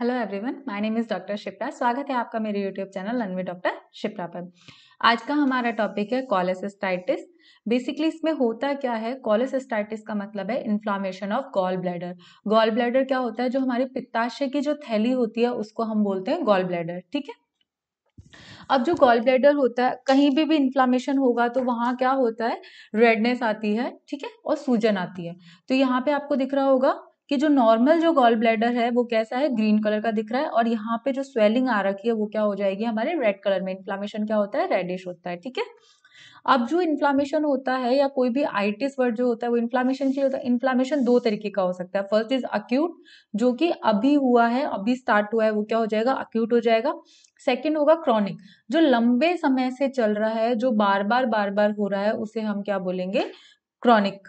Hello everyone my name is doctor Shipra स्वागत है आपका मेरे YouTube channel anyway doctor Shipra पर आज का हमारा टॉपिक है कॉलेसिस्टाइटिस बेसिकली इसमें होता क्या है कॉलेसिस्टाइटिस का मतलब है inflammation of gall bladder gall bladder क्या होता है जो हमारे पित्ताशय की जो थैली होती है उसको हम बोलते हैं गॉल ब्लैडर ठीक है अब जो गॉल ब्लैडर होता है कहीं भी भी इन्फ्लामेशन होगा तो वहाँ क्या होता है रेडनेस आती है ठीक है और सूजन आती है तो यहाँ पे आपको दिख रहा होगा कि जो नॉर्मल जो गॉल ब्लैडर है वो कैसा है ग्रीन कलर का दिख रहा है और यहाँ पे जो स्वेलिंग आ रखी है वो क्या हो जाएगी हमारे रेड कलर में इन्फ्लामेशन क्या होता है रेडिश होता है ठीक है अब जो इन्फ्लामेशन होता है या कोई भी आइटिस वर्ड जो होता है वो इन्फ्लामेशन की होता है इन्फ्लामेशन दो तरीके का हो सकता है फर्स्ट इज अक्यूट जो कि अभी हुआ है अभी स्टार्ट हुआ है वो क्या हो जाएगा अक्यूट हो जाएगा सेकेंड होगा क्रॉनिक जो लंबे समय से चल रहा है जो बार बार बार बार हो रहा है उसे हम क्या बोलेंगे क्रॉनिक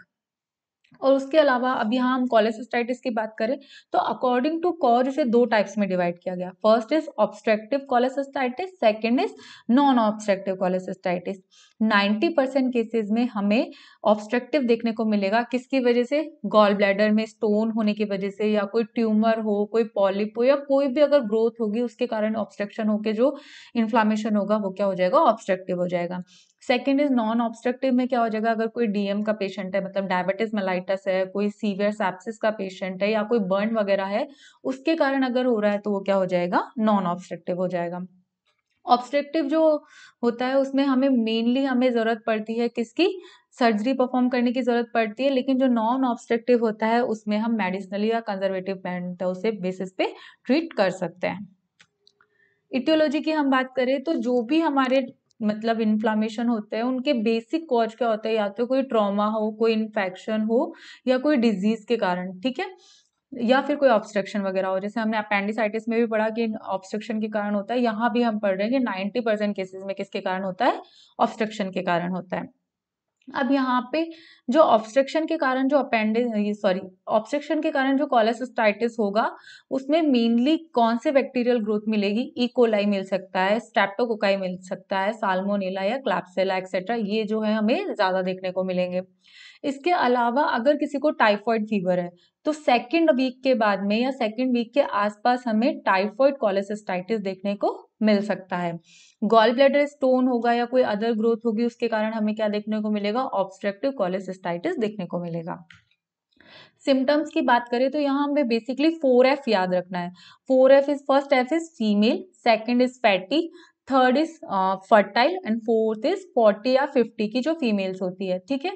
और उसके अलावा अभी यहाँ हम कॉलेसिस्टाइटिस की बात करें तो अकॉर्डिंग टू कॉज इसे दो टाइप्स में डिवाइड किया गया first is obstructive cholecystitis second is non obstructive cholecystitis 90 percent cases में हमें ऑब्स्ट्रेक्टिव देखने को मिलेगा किसकी वजह से गॉल ब्लैडर में स्टोन होने की वजह से या कोई ट्यूमर हो कोई पॉलिप हो या कोई भी अगर ग्रोथ होगी उसके कारण ऑब्स्ट्रक्शन होकर जो इन्फ्लामेशन होगा वो क्या हो जाएगा ऑब्स्ट्रक्टिव हो जाएगा सेकेंड इज नॉन ऑब्स्ट्रक्टिव में क्या हो जाएगा अगर कोई डीएम का पेशेंट है मतलब डायबिटिस मेलाइटस है कोई सीवियर सैप्सिस का पेशेंट है या कोई बर्न वगैरह है उसके कारण अगर हो रहा है तो वो क्या हो जाएगा नॉन ऑब्स्ट्रक्टिव हो जाएगा ऑब्स्ट्रक्टिव जो होता है उसमें हमें मेनली हमें ज़रूरत पड़ती है किसकी सर्जरी परफॉर्म करने की ज़रूरत पड़ती है लेकिन जो नॉन ऑब्स्ट्रक्टिव होता है उसमें हम मेडिसिनली या कंजर्वेटिव पेंट उसे बेसिस पे ट्रीट कर सकते हैं इटियोलॉजी की हम बात करें तो जो भी हमारे मतलब इन्फ्लामेशन होते हैं उनके बेसिक कॉज क्या होता है या तो कोई ट्रॉमा हो कोई इन्फेक्शन हो या कोई डिजीज के कारण ठीक है या फिर कोई ऑब्स्ट्रक्शन वगैरह हो जैसे हमने अपेंडिसाइटिस में भी पढ़ा कि ऑब्स्ट्रक्शन के कारण होता है यहाँ भी हम पढ़ रहे हैं कि नाइन्टी परसेंट केसेस में किसके कारण होता है ऑब्स्ट्रक्शन के कारण होता है अब यहाँ पे जो ऑब्स्ट्रक्शन के कारण जो अपेंडिस सॉरी ऑब्स्ट्रक्शन के कारण जो कॉलेसिस्टाइटिस होगा उसमें मेनली कौन से बैक्टीरियल ग्रोथ मिलेगी इकोलाई e. मिल सकता है स्टेप्टोकोकाई मिल सकता है साल्मोनेला या क्लैप्सेला एक्सेट्रा ये जो है हमें ज़्यादा देखने को मिलेंगे इसके अलावा अगर किसी को टाइफॉइड फीवर है तो सेकेंड वीक के बाद में या सेकेंड वीक के आसपास हमें टाइफॉइड कॉलेसिस्टाइटिस देखने को मिल सकता है गॉल ब्लैडर स्टोन होगा या कोई अदर ग्रोथ होगी उसके कारण हमें क्या देखने को मिलेगा ऑब्स्ट्रक्टिव कॉलेसिस्टाइटिस देखने को मिलेगा सिम्टम्स की बात करें तो यहाँ हमें बेसिकली फोर एफ याद रखना है four F is first F is female second is fatty third is fertile and fourth is forty या फिफ्टी की जो फीमेल्स होती है ठीक है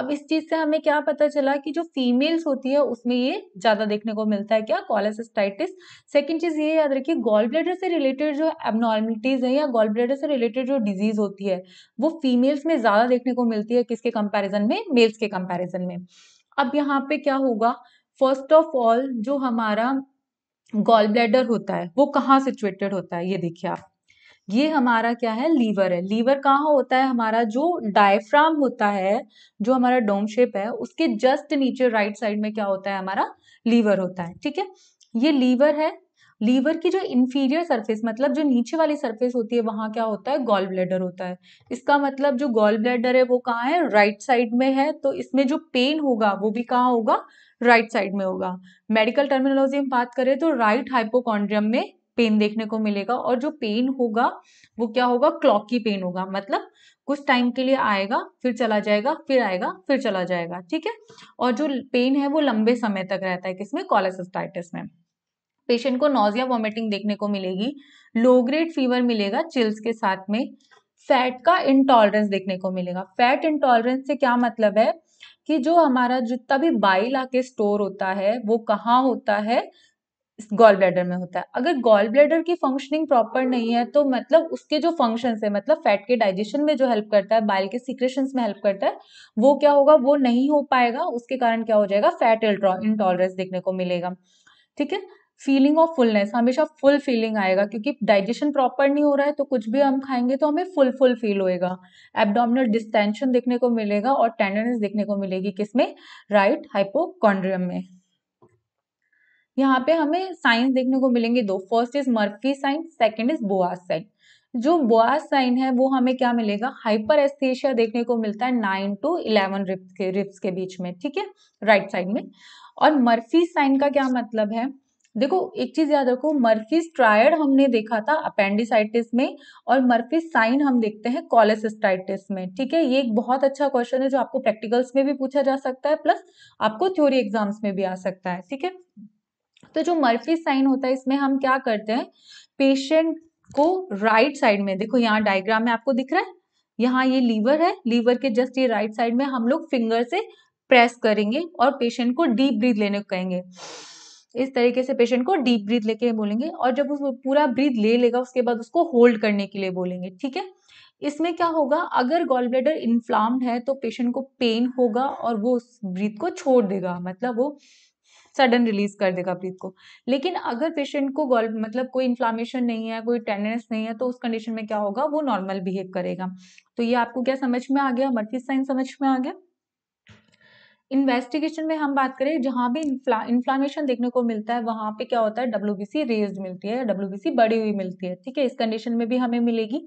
अब इस चीज से हमें क्या पता चला कि जो फीमेल्स होती है उसमें ये ज्यादा देखने को मिलता है क्या कॉलेसिस्टाइटिस सेकेंड चीज ये याद रखिए गॉल ब्लेडर से रिलेटेड जो एबनॉर्मलिटीज है या गॉल ब्लेडर से रिलेटेड जो डिजीज होती है वो फीमेल्स में ज्यादा देखने को मिलती है किसके कंपेरिजन में मेल्स के कंपेरिजन में अब यहाँ पे क्या होगा फर्स्ट ऑफ ऑल जो हमारा गॉल ब्लेडर होता है वो कहाँ सिचुएटेड होता है ये देखिए आप ये हमारा क्या है लीवर है लीवर कहाँ होता है हमारा जो डायफ्राम होता है जो हमारा डोम शेप है उसके जस्ट नीचे राइट साइड में क्या होता है हमारा लीवर होता है ठीक है ये लीवर है लीवर की जो इन्फीरियर सरफेस मतलब जो नीचे वाली सरफेस होती है वहां क्या होता है गॉल ब्लेडर होता है इसका मतलब जो गॉल ब्लेडर है वो कहाँ है राइट right साइड में है तो इसमें जो पेन होगा वो भी कहाँ होगा राइट right साइड में होगा मेडिकल टर्मिनोलॉजी हम बात करें तो राइट right हाइपोकॉन्ड्रियम में पेन देखने को मिलेगा और जो पेन होगा वो क्या होगा क्लॉकी पेन होगा मतलब कुछ टाइम के लिए आएगा फिर चला जाएगा फिर आएगा फिर चला जाएगा ठीक है और जो पेन है वो लंबे समय तक रहता है किसमें कॉलेसिस्टाइटिस में पेशेंट को नोजिया वॉमिटिंग देखने को मिलेगी लो ग्रेड फीवर मिलेगा चिल्स के साथ में फैट का इंटॉलरेंस देखने को मिलेगा फैट इंटॉलरेंस से क्या मतलब है कि जो हमारा जितना भी बाइल आके स्टोर होता है वो कहाँ होता है गॉल ब्लैडर में होता है अगर गॉल ब्लैडर की फंक्शनिंग प्रॉपर नहीं है तो मतलब उसके जो फंक्शन है मतलब फैट के डाइजेशन में जो हेल्प करता है बाइल के सीक्रेशन में हेल्प करता है वो क्या होगा वो नहीं हो पाएगा उसके कारण क्या हो जाएगा फैट इंटॉलरेंस देखने को मिलेगा ठीक है फीलिंग ऑफ फुलनेस हमेशा फुल फीलिंग आएगा क्योंकि डाइजेशन प्रॉपर नहीं हो रहा है तो कुछ भी हम खाएंगे तो हमें फुल फुल फील होएगा एबडोमिनल डिस्टेंशन देखने को मिलेगा और टेंडरनेस देखने को मिलेगी किसमें राइट हाइपोकॉन्ड्रियम में यहाँ पे हमें साइंस देखने को मिलेंगे दो first is Murphy sign second is Boas sign जो बोआस साइन है वो हमें क्या मिलेगा हाइपर एस्थेशिया देखने को मिलता है नाइन टू इलेवन रिप्स के रिप्स के बीच में ठीक है राइट साइड में और मर्फी साइन का क्या मतलब है देखो एक चीज याद रखो मर्फी ट्रायड हमने देखा था अपेंडिसाइटिस में और मर्फी साइन हम देखते हैं कॉलेसिस्टाइटिस में ठीक है ये एक बहुत अच्छा क्वेश्चन है जो आपको प्रैक्टिकल्स में भी पूछा जा सकता है प्लस आपको थ्योरी एग्जाम्स में भी आ सकता है ठीक है तो जो मर्फी साइन होता है इसमें हम क्या करते हैं पेशेंट को राइट साइड में देखो यहाँ डायग्राम में आपको दिख रहा है यहाँ ये लीवर है लीवर के जस्ट ये राइट साइड में हम लोग फिंगर से प्रेस करेंगे और पेशेंट को डीप ब्रीथ लेने को कहेंगे इस तरीके से पेशेंट को डीप ब्रीथ लेके बोलेंगे और जब उस पूरा ब्रीथ ले लेगा उसके बाद उसको होल्ड करने के लिए बोलेंगे ठीक है इसमें क्या होगा अगर गॉल ब्लेडर इन्फ्लाम्ड है तो पेशेंट को पेन होगा और वो उस ब्रीथ को छोड़ देगा मतलब वो सडन रिलीज कर देगा ब्रीथ को लेकिन अगर पेशेंट को गॉल मतलब कोई इन्फ्लामेशन नहीं है कोई टेंडनेस नहीं है तो उस कंडीशन में क्या होगा वो नॉर्मल बिहेव करेगा तो ये आपको क्या समझ में आ गया मर्फी साइन समझ में आ गया इन्वेस्टिगेशन में हम बात करें जहाँ भी इन्फ्लामेशन देखने को मिलता है वहाँ पे क्या होता है डब्ल्यू रेज्ड मिलती है डब्ल्यू बढ़ी हुई मिलती है ठीक है इस कंडीशन में भी हमें मिलेगी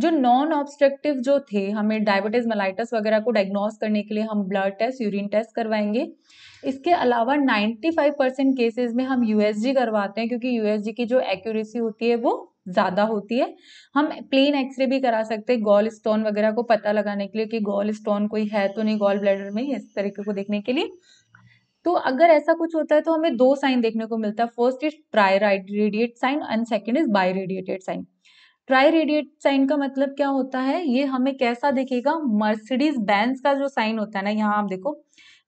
जो नॉन ऑब्स्ट्रक्टिव जो थे हमें डायबिटीज मलाइटस वगैरह को डायग्नोस करने के लिए हम ब्लड टेस्ट यूरिन टेस्ट करवाएंगे इसके अलावा 95 परसेंट केसेज में हम यूएसजी करवाते हैं क्योंकि यूएसजी की जो एक्यूरेसी होती है वो ज़्यादा होती है हम प्लेन एक्सरे भी करा सकते हैं गॉल स्टोन वगैरह को पता लगाने के लिए कि गॉल स्टोन कोई है तो नहीं गॉल ब्लैडर में इस तरीके को देखने के लिए तो अगर ऐसा कुछ होता है तो हमें दो साइन देखने को मिलता है first is triradiate sign and second is biradiated sign triradiate sign का मतलब क्या होता है ये हमें कैसा दिखेगा मर्सिडीज बैंस का जो साइन होता है ना यहाँ आप देखो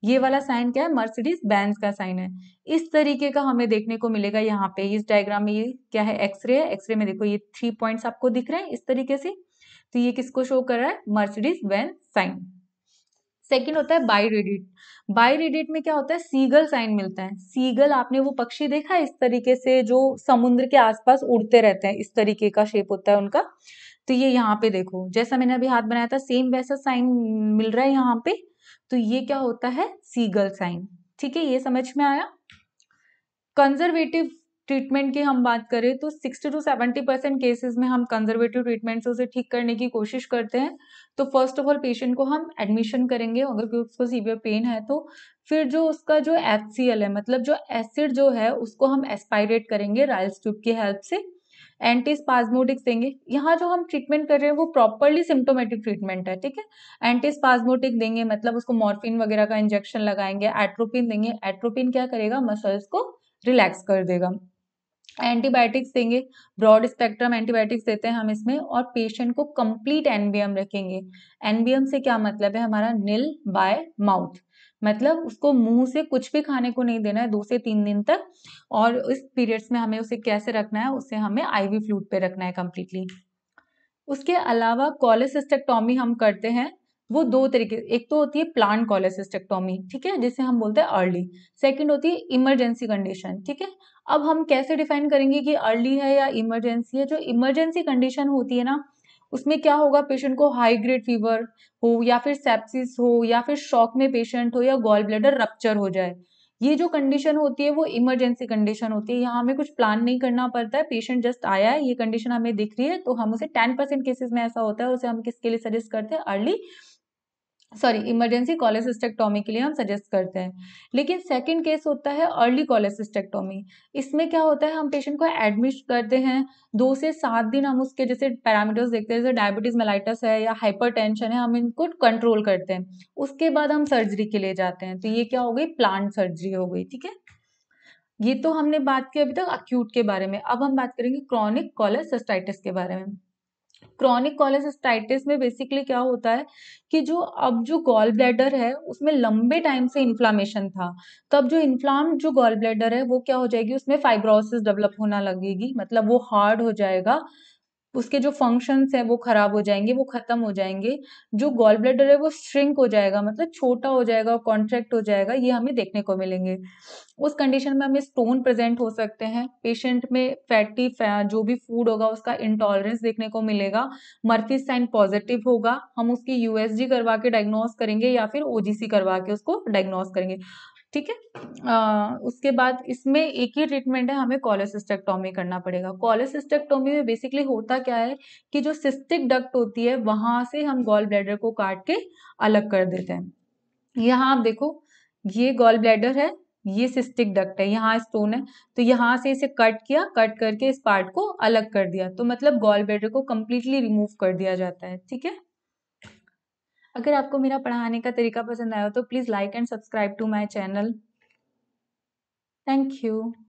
ये वाला साइन क्या है मर्सिडीज बैंस का साइन है इस तरीके का हमें देखने को मिलेगा यहाँ पे इस डायग्राम में ये क्या है एक्सरे है एक्सरे में देखो ये थ्री पॉइंट्स आपको दिख रहे हैं इस तरीके से तो ये किसको शो कर रहा है मर्सिडीज बैंस साइन सेकेंड होता है बाई रेडिट बाई रेडिट में क्या होता है सीगल साइन मिलता है सीगल आपने वो पक्षी देखा है इस तरीके से जो समुद्र के आसपास उड़ते रहते हैं इस तरीके का शेप होता है उनका तो ये यहाँ पे देखो जैसा मैंने अभी हाथ बनाया था सेम वैसा साइन मिल रहा है यहाँ पे तो ये क्या होता है सीगल साइन ठीक है ये समझ में आया कंजर्वेटिव ट्रीटमेंट की हम बात करें तो 60 टू 70 परसेंट केसेस में हम कंजर्वेटिव ट्रीटमेंट से उसे ठीक करने की कोशिश करते हैं तो फर्स्ट ऑफ ऑल पेशेंट को हम एडमिशन करेंगे अगर उसको सीवियर पेन है तो फिर जो उसका जो एच है मतलब जो एसिड जो है उसको हम एस्पायरेट करेंगे राइल्स ट्यूब की हेल्प से एंटी स्पाजमोटिक्स देंगे यहाँ जो हम ट्रीटमेंट कर रहे हैं वो प्रॉपरली सिम्टोमेटिक ट्रीटमेंट है ठीक है एंटी स्पाजमोटिक देंगे मतलब उसको मॉर्फिन वगैरह का इंजेक्शन लगाएंगे एट्रोपिन देंगे एट्रोपिन क्या करेगा मसल्स को रिलैक्स कर देगा एंटीबायोटिक्स देंगे ब्रॉड स्पेक्ट्रम एंटीबायोटिक्स देते हैं हम इसमें और पेशेंट को कंप्लीट एनबीएम रखेंगे एनबीएम से क्या मतलब है हमारा नील बाय माउथ मतलब उसको मुंह से कुछ भी खाने को नहीं देना है दो से तीन दिन तक और इस पीरियड्स में हमें उसे कैसे रखना है उसे हमें आईवी फ्लूड पे रखना है कम्प्लीटली उसके अलावा कॉलेसिस्टेक्टॉमी हम करते हैं वो दो तरीके एक तो होती है प्लान कॉलेसिस्टेक्टोमी ठीक है जिसे हम बोलते हैं अर्ली सेकंड होती है इमरजेंसी कंडीशन ठीक है अब हम कैसे डिफाइन करेंगे कि अर्ली है या इमरजेंसी है जो इमरजेंसी कंडीशन होती है ना उसमें क्या होगा पेशेंट को हाई ग्रेड फीवर हो या फिर सेप्सिस हो या फिर शॉक में पेशेंट हो या गॉल ब्लेडर रप्चर हो जाए ये जो कंडीशन होती है वो इमरजेंसी कंडीशन होती है यहाँ हमें कुछ प्लान नहीं करना पड़ता है पेशेंट जस्ट आया है ये कंडीशन हमें दिख रही है तो हम उसे टेन परसेंट केसेस में ऐसा होता है उसे हम किसके लिए सजेस्ट करते हैं अर्ली सॉरी इमरजेंसी कॉलेसिस्टेक्टोमी के लिए हम सजेस्ट करते हैं लेकिन सेकंड केस होता है अर्ली कॉलेसिस्टेक्टोमी इसमें क्या होता है हम पेशेंट को एडमिट करते हैं दो से सात दिन हम उसके जैसे पैरामीटर्स देखते हैं जैसे डायबिटीज मेलाइटस है या हाइपरटेंशन है हम इनको कंट्रोल करते हैं उसके बाद हम सर्जरी के लिए जाते हैं तो ये क्या हो गई प्लांट सर्जरी हो गई ठीक है ये तो हमने बात की अभी तक अक्यूट के बारे में अब हम बात करेंगे क्रॉनिक कॉलेसिस्टाइटिस के बारे में क्रॉनिक कॉलेजिस्टाइटिस में बेसिकली क्या होता है कि जो अब जो गॉल ब्लैडर है उसमें लंबे टाइम से इन्फ्लामेशन था तब जो इन्फ्लाम जो गॉल ब्लैडर है वो क्या हो जाएगी उसमें फाइब्रोसिस डेवलप होना लगेगी मतलब वो हार्ड हो जाएगा उसके जो फंक्शंस है वो खराब हो जाएंगे वो ख़त्म हो जाएंगे जो गॉल ब्लेडर है वो श्रिंक हो जाएगा मतलब छोटा हो जाएगा और कॉन्ट्रैक्ट हो जाएगा ये हमें देखने को मिलेंगे उस कंडीशन में हमें स्टोन प्रेजेंट हो सकते हैं पेशेंट में फैटी जो भी फूड होगा उसका इंटॉलरेंस देखने को मिलेगा मर्फी साइन पॉजिटिव होगा हम उसकी यूएसजी करवा के डायग्नोस करेंगे या फिर ओजीसी करवा के उसको डायग्नोस करेंगे ठीक है उसके बाद इसमें एक ही ट्रीटमेंट है हमें कॉलेसिस्टेक्टोमी करना पड़ेगा कॉलेसिस्टेक्टोमी में बेसिकली होता क्या है कि जो सिस्टिक डक्ट होती है वहां से हम गॉल ब्लैडर को काट के अलग कर देते हैं यहाँ आप देखो ये गॉल ब्लैडर है ये सिस्टिक डक्ट है यहाँ स्टोन है तो यहाँ से इसे कट किया कट करके इस पार्ट को अलग कर दिया तो मतलब गॉल ब्लैडर को कम्प्लीटली रिमूव कर दिया जाता है ठीक है अगर आपको मेरा पढ़ाने का तरीका पसंद आया हो तो please like and subscribe to my channel thank you